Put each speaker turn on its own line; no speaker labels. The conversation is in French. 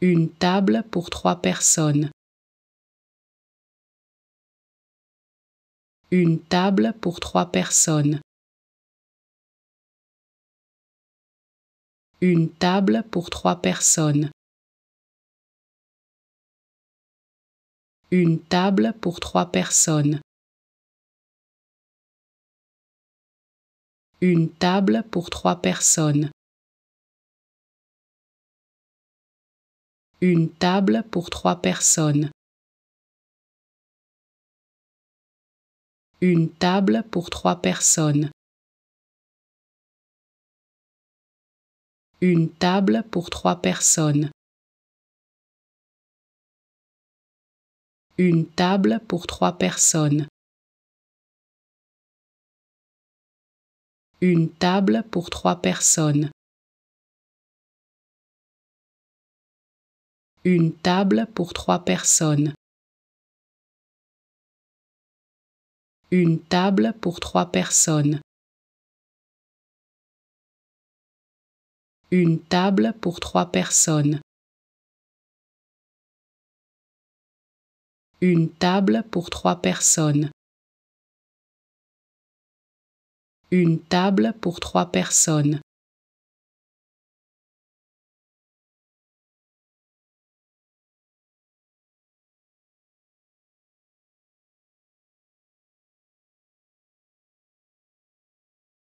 Une table pour trois personnes. Une table pour trois personnes. Une table pour trois personnes. Une table pour trois personnes. Une table pour trois personnes. une table pour trois personnes. Une table pour trois personnes. Une table pour trois personnes. Une table pour trois personnes. Une table pour trois personnes. une table pour trois personnes. Une table pour trois personnes. Une table pour trois personnes. Une table pour trois personnes. Une table pour trois personnes.